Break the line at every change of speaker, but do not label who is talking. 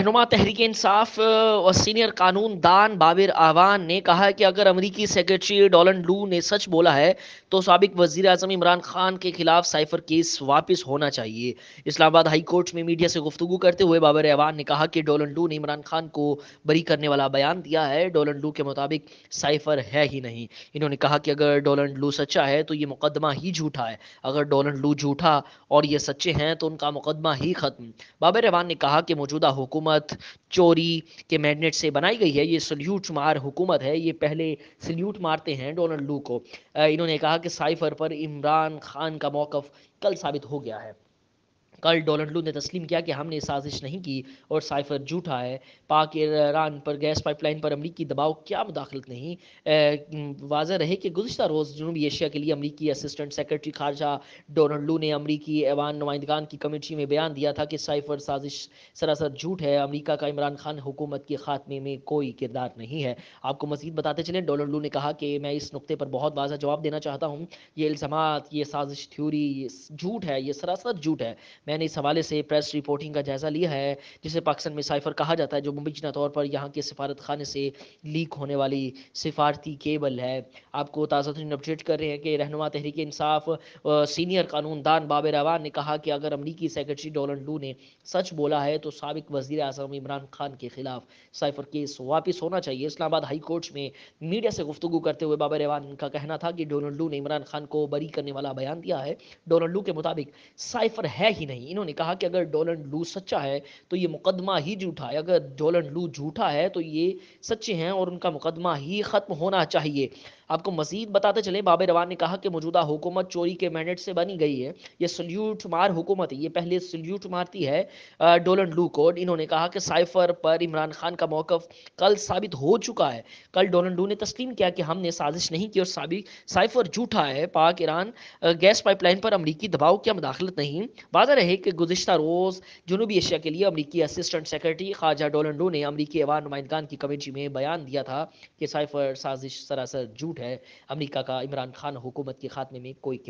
रहनुमा तहरीक इंसाफ और सीनियर कानून दान बाबिर आवान ने कहा कि अगर अमरीकी सेक्रेटरी डोलन लू ने सच बोला है तो सबक वजीर अजम इमरान खान के खिलाफ साइफर केस वापस होना चाहिए इस्लामाबाद हाई कोर्ट में मीडिया से गुफ्तु करते हुए बाबर आवान ने कहा कि डोलन लू ने इमरान खान को बरी करने वाला बयान दिया है डोलन लू के मुताबिक साइफर है ही नहीं इन्होंने कहा कि अगर डोलन लू सच्चा है तो ये मुकदमा ही झूठा है अगर डोलन लू झूठा और ये सच्चे हैं तो उनका मुकदमा ही खत्म बाबर रहवान ने कहा कि मौजूदा हुकूमत हुकूमत चोरी के मैंडेट से बनाई गई है ये सल्यूट मार हुकूमत है ये पहले सल्यूट मारते हैं डोनाल्ड लू को इन्होंने कहा कि साइफर पर इमरान खान का मौकफ कल साबित हो गया है कल डोनाल्डो ने तस्लीम किया कि हमने साजिश नहीं की और साइफर झूठा है पाक ईरान पर गैस पाइपलाइन पर अमरीकी दबाव क्या मुदाखलत नहीं वाजह रहे कि गुजशत रोज़ जनूबी एशिया के लिए अमरीकी असिस्टेंट सेक्रेटरी खारजा लू ने अमरीकी ऐवान नुमाइंदगान की कमेटी में बयान दिया था कि साइफर साजिश सरासर झूठ है अमरीका का इमरान खान हुकूमत के खात्मे में कोई किरदार नहीं है आपको मजीद बताते चलें लू ने कहा कि मैं इस नुकते पर बहुत वाजह जवाब देना चाहता हूँ ये इल्ज़ाम ये साजिश थ्योरी ये झूठ है ये सरासर झूठ है मैंने इस हवाले से प्रेस रिपोर्टिंग का जायजा लिया है जिसे पाकिस्तान में साइफर कहा जाता है जो मुबिना तौर पर यहाँ के सफारत खाने से लीक होने वाली सिफारती केबल है आपको ताज़ा तरीन अपडेट कर रहे हैं कि रहनुमा तहरीक इंसाफ सीनियर कानूनदान बाबर रवान ने कहा कि अगर अमरीकी सेक्रेटरी डोनल्ड लू ने सच बोला है तो सबक वजी अजम इमरान खान के खिलाफ साइफर केस वापस होना चाहिए इस्लामाबाद हाई कोर्ट में मीडिया से गुफ्तु करते हुए बाबर रवान का कहना था कि डोनल्ड लू ने इमरान खान को बरी करने वाला बयान दिया है डोनल्ड लू के मुताबिक साइफर है ही नहीं नहीं इन्होंने कहा कि अगर डोलन लू सच्चा है तो ये मुकदमा ही झूठा है अगर डोलन लू झूठा है तो ये सच्चे हैं और उनका मुकदमा ही ख़त्म होना चाहिए आपको मजीद बताते चले बाबे रवान ने कहा कि मौजूदा हुकूमत चोरी के मैनेट से बनी गई है ये सल्यूट मार हुकूमत ये पहले सल्यूट मारती है डोलन लू को इन्होंने कहा कि साइफर पर इमरान खान का मौकफ कल साबित हो चुका है कल डोलन लू ने तस्लीम किया कि हमने साजिश नहीं की और साबिक साइफर झूठा है पाक ईरान गैस पाइपलाइन पर अमरीकी दबाव क्या मदाखलत नहीं वाजा रहे रहे कि गुजशत रोज़ जनूबी एशिया के लिए अमरीकी असिस्टेंट सेक्रेटरी ख्वाजा डोलंडो ने अमरीकी अवान नुमाइंदान की कमेटी में बयान दिया था कि साइफर साजिश सरासर झूठ है अमरीका का इमरान खान हुकूमत के खात्मे में कोई किरदार